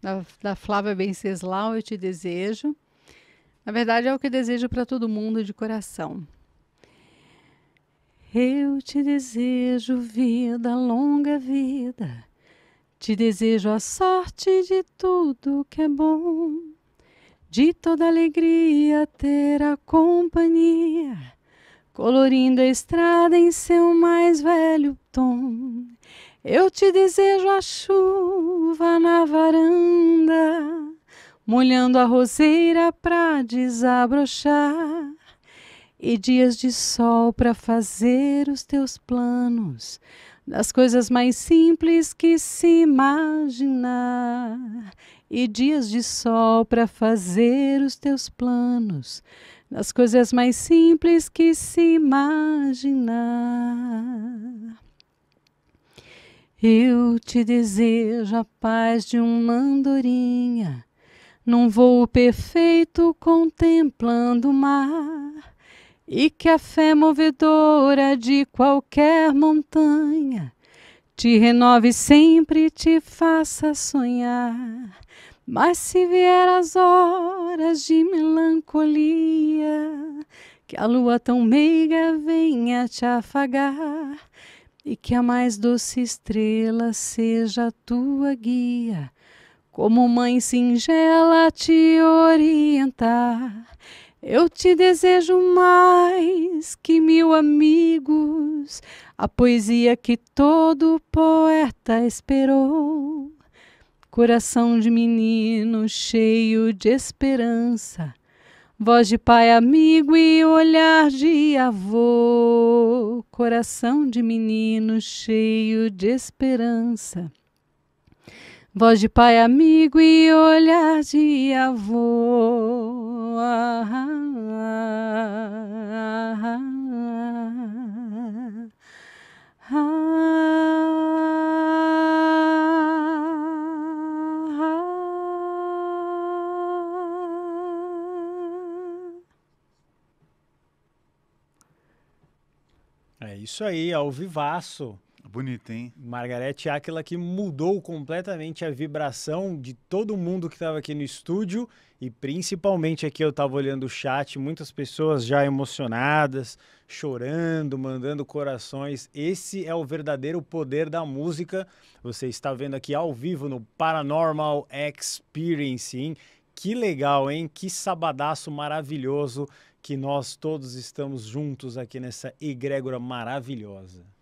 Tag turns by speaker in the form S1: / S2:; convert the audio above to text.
S1: da, da Flávia Venceslau, eu te desejo. Na verdade, é o que desejo para todo mundo de coração. Eu te desejo vida, longa vida. Te desejo a sorte de tudo que é bom, de toda alegria ter a companhia, colorindo a estrada em seu mais velho tom. Eu te desejo a chuva chuva na varanda, molhando a roseira pra desabrochar, e dias de sol pra fazer os teus planos, das coisas mais simples que se imaginar, e dias de sol pra fazer os teus planos, das coisas mais simples que se imaginar. Eu te desejo a paz de uma andorinha, num voo perfeito contemplando o mar, e que a fé movedora de qualquer montanha te renove sempre e te faça sonhar. Mas se vier as horas de melancolia, que a lua tão meiga venha te afagar, e que a mais doce estrela seja a tua guia, como mãe singela te orientar. Eu te desejo mais que mil amigos, a poesia que todo poeta esperou. Coração de menino cheio de esperança Voz de pai amigo e olhar de avô, coração de menino cheio de esperança. Voz de pai amigo e olhar de avô. Ah, ah, ah.
S2: É isso aí, ao vivaço. Bonito, hein? Margarete aquela que mudou completamente a vibração de todo mundo que estava aqui no estúdio e principalmente aqui eu estava olhando o chat, muitas pessoas já emocionadas, chorando, mandando corações. Esse é o verdadeiro poder da música. Você está vendo aqui ao vivo no Paranormal Experience, hein? Que legal, hein? Que sabadaço maravilhoso que nós todos estamos juntos aqui nessa egrégora maravilhosa.